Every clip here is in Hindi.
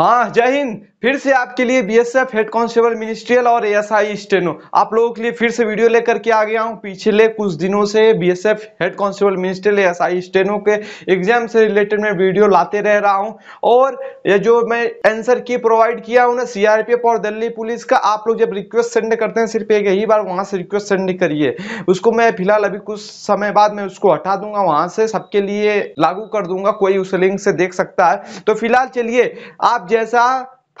हाँ जय हिंद फिर से आपके लिए बीएसएफ हेड कांस्टेबल मिनिस्ट्रियल और एएसआई स्टेनो आप लोगों के लिए फिर से वीडियो लेकर के आ गया हूँ पिछले कुछ दिनों से BSF head constable ministerial ASI steno के एग्जाम से रिलेटेड मैं वीडियो लाते रह रहा हूँ और ये जो मैं आंसर की प्रोवाइड किया हूँ ना सीआरपीएफ और दिल्ली पुलिस का आप लोग जब रिक्वेस्ट सेंड करते हैं सिर्फ एक यही बार वहाँ से रिक्वेस्ट सेंड करिए उसको मैं फिलहाल अभी कुछ समय बाद मैं उसको हटा दूंगा वहाँ से सबके लिए लागू कर दूंगा कोई उस लिंक से देख सकता है तो फिलहाल चलिए आप जैसा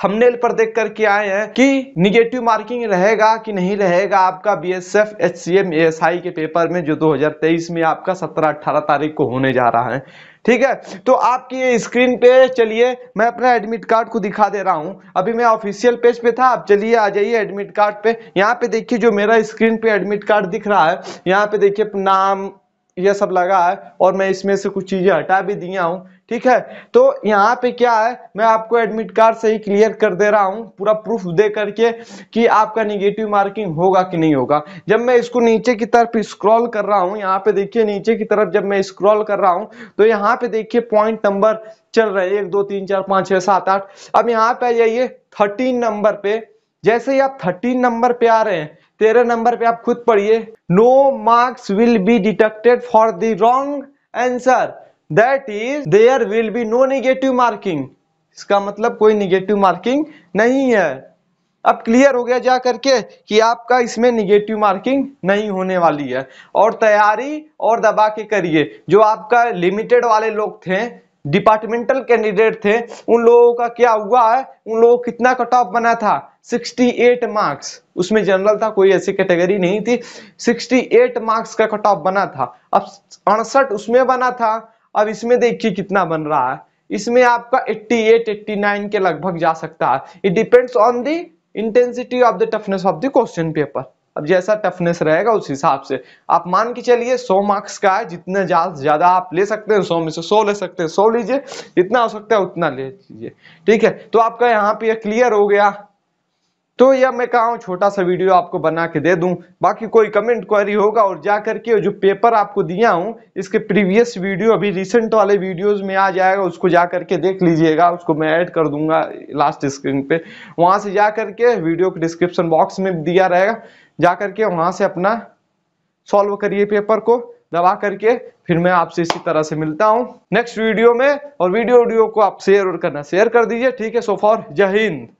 थंबनेल पर देख करके आए हैं कि निगेटिव मार्किंग रहेगा कि नहीं रहेगा आपका B S F H C M S I के पेपर में जो 2023 में आपका 17-18 तारीख को होने जा रहा है ठीक है तो आपकी स्क्रीन पे चलिए मैं अपना एडमिट कार्ड को दिखा दे रहा हूँ अभी मैं ऑफिशियल पेज पे था आप चलिए आ जाइए एडमिट कार्ड पे यहाँ पे देखिए जो मेरा स्क्रीन पे एडमिट कार्ड दिख रहा है यहाँ पे देखिए नाम यह सब लगा है और मैं इसमें से कुछ चीज़ें हटा भी दिया हूँ ठीक है तो यहाँ पे क्या है मैं आपको एडमिट कार्ड से ही क्लियर कर दे रहा हूँ पूरा प्रूफ दे करके कि आपका निगेटिव मार्किंग होगा कि नहीं होगा जब मैं इसको नीचे की तरफ स्क्रॉल कर रहा हूँ यहाँ पे देखिए नीचे की तरफ जब मैं स्क्रॉल कर रहा हूँ तो यहाँ पे देखिए पॉइंट नंबर चल रहे एक दो तीन चार पाँच छः सात आठ अब यहाँ पे आ जाइए थर्टीन नंबर पे जैसे ही आप थर्टीन नंबर पे आ रहे हैं तेरह नंबर पे आप खुद पढ़िए no marks will be detected for the wrong answer that is there will be no negative marking इसका मतलब कोई निगेटिव मार्किंग नहीं है अब क्लियर हो गया जा करके कि आपका इसमें निगेटिव मार्किंग नहीं होने वाली है और तैयारी और दबा के करिए जो आपका लिमिटेड वाले लोग थे डिपार्टमेंटल कैंडिडेट थे उन लोगों का क्या हुआ है उन लोगों कितना कट ऑफ बना था 68 मार्क्स उसमें जनरल था कोई ऐसी कैटेगरी नहीं थी 68 मार्क्स का कट ऑफ बना था अब अड़सठ उसमें बना था अब इसमें देखिए कितना बन रहा है इसमें आपका 88, 89 के लगभग जा सकता है it depends on the intensity of the toughness of the question paper अब जैसा टफनेस रहेगा उस हिसाब से आप मान के चलिए 100 मार्क्स का है जितने ज्यादा आप ले सकते हैं 100 में से 100 ले सकते हैं 100 लीजिए जितना हो सकता है उतना ले लीजिए ठीक है तो आपका यहाँ पे क्लियर हो गया तो यह मैं कहा छोटा सा वीडियो आपको बना के दे दूँ बाकी कोई कमेंट क्वेरी होगा और जा करके जो पेपर आपको दिया हूँ इसके प्रीवियस वीडियो अभी रिसेंट वाले वीडियोस में आ जाएगा उसको जा करके देख लीजिएगा उसको मैं ऐड कर दूंगा लास्ट स्क्रीन पे वहाँ से जा करके वीडियो के डिस्क्रिप्शन बॉक्स में दिया रहेगा जा करके वहाँ से अपना सॉल्व करिए पेपर को दबा करके फिर मैं आपसे इसी तरह से मिलता हूँ नेक्स्ट वीडियो में और वीडियो वीडियो को आप शेयर करना शेयर कर दीजिए ठीक है सो फॉर जय हिंद